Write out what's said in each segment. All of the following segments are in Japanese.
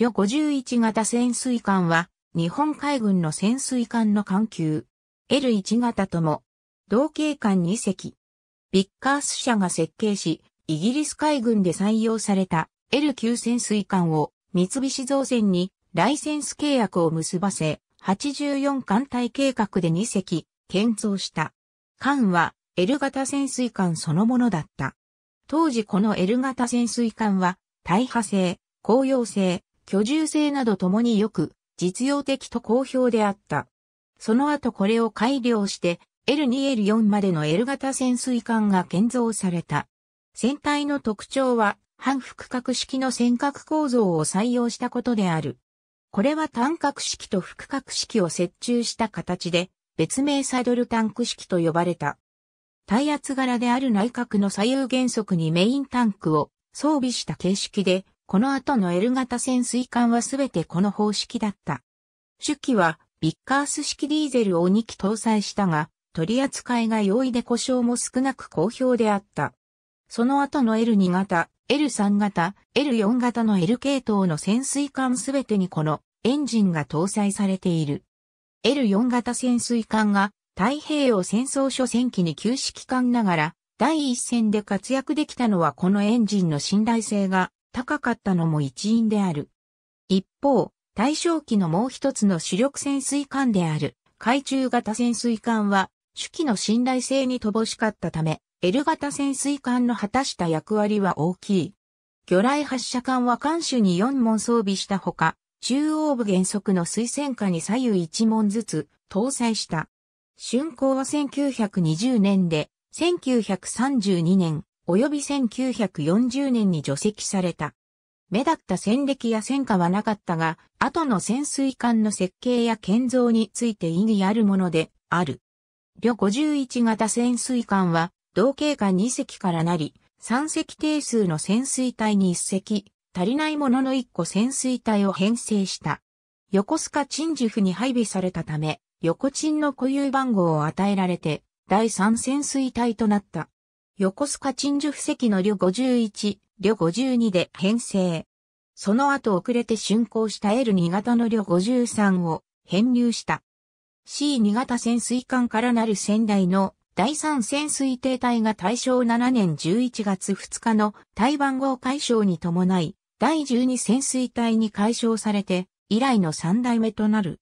旅51型潜水艦は、日本海軍の潜水艦の艦級。L1 型とも、同型艦2隻。ビッカース社が設計し、イギリス海軍で採用された L9 潜水艦を三菱造船にライセンス契約を結ばせ、84艦隊計画で2隻建造した。艦は L 型潜水艦そのものだった。当時この L 型潜水艦は、大破性、高揚性、居住性などともによく、実用的と好評であった。その後これを改良して、L2L4 までの L 型潜水艦が建造された。船体の特徴は、半複角式の尖閣構造を採用したことである。これは単角式と複角式を接中した形で、別名サドルタンク式と呼ばれた。耐圧柄である内角の左右原則にメインタンクを装備した形式で、この後の L 型潜水艦はすべてこの方式だった。初期はビッカース式ディーゼルを2機搭載したが、取り扱いが容易で故障も少なく好評であった。その後の L2 型、L3 型、L4 型の L 系統の潜水艦すべてにこのエンジンが搭載されている。L4 型潜水艦が太平洋戦争初戦期に旧式艦ながら第一戦で活躍できたのはこのエンジンの信頼性が高かったのも一因である。一方、大正期のもう一つの主力潜水艦である、海中型潜水艦は、主機の信頼性に乏しかったため、L 型潜水艦の果たした役割は大きい。魚雷発射管は艦首に4門装備したほか、中央部原則の水戦下に左右1門ずつ搭載した。竣工は1920年で、1932年、及び1940年に除籍された。目立った戦歴や戦果はなかったが、後の潜水艦の設計や建造について意義あるものである。旅51型潜水艦は、同型艦2隻からなり、3隻定数の潜水隊に1隻、足りないものの1個潜水隊を編成した。横須賀鎮守府に配備されたため、横鎮の固有番号を与えられて、第3潜水隊となった。横須賀鎮守布石の旅51、旅52で編成。その後遅れて竣工した L2 型の旅53を編入した。C2 型潜水艦からなる仙台の第3潜水艇隊が大正7年11月2日の台湾号解消に伴い、第12潜水隊に解消されて、以来の3代目となる。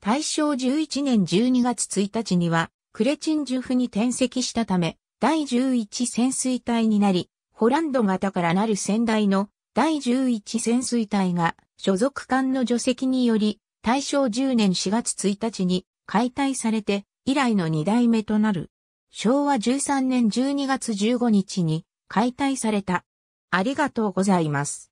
大正11年12月1日には、クレチンジュフに転籍したため、第11潜水隊になり、ホランド型からなる先代の第11潜水隊が所属艦の除籍により、大正10年4月1日に解体されて以来の2代目となる。昭和13年12月15日に解体された。ありがとうございます。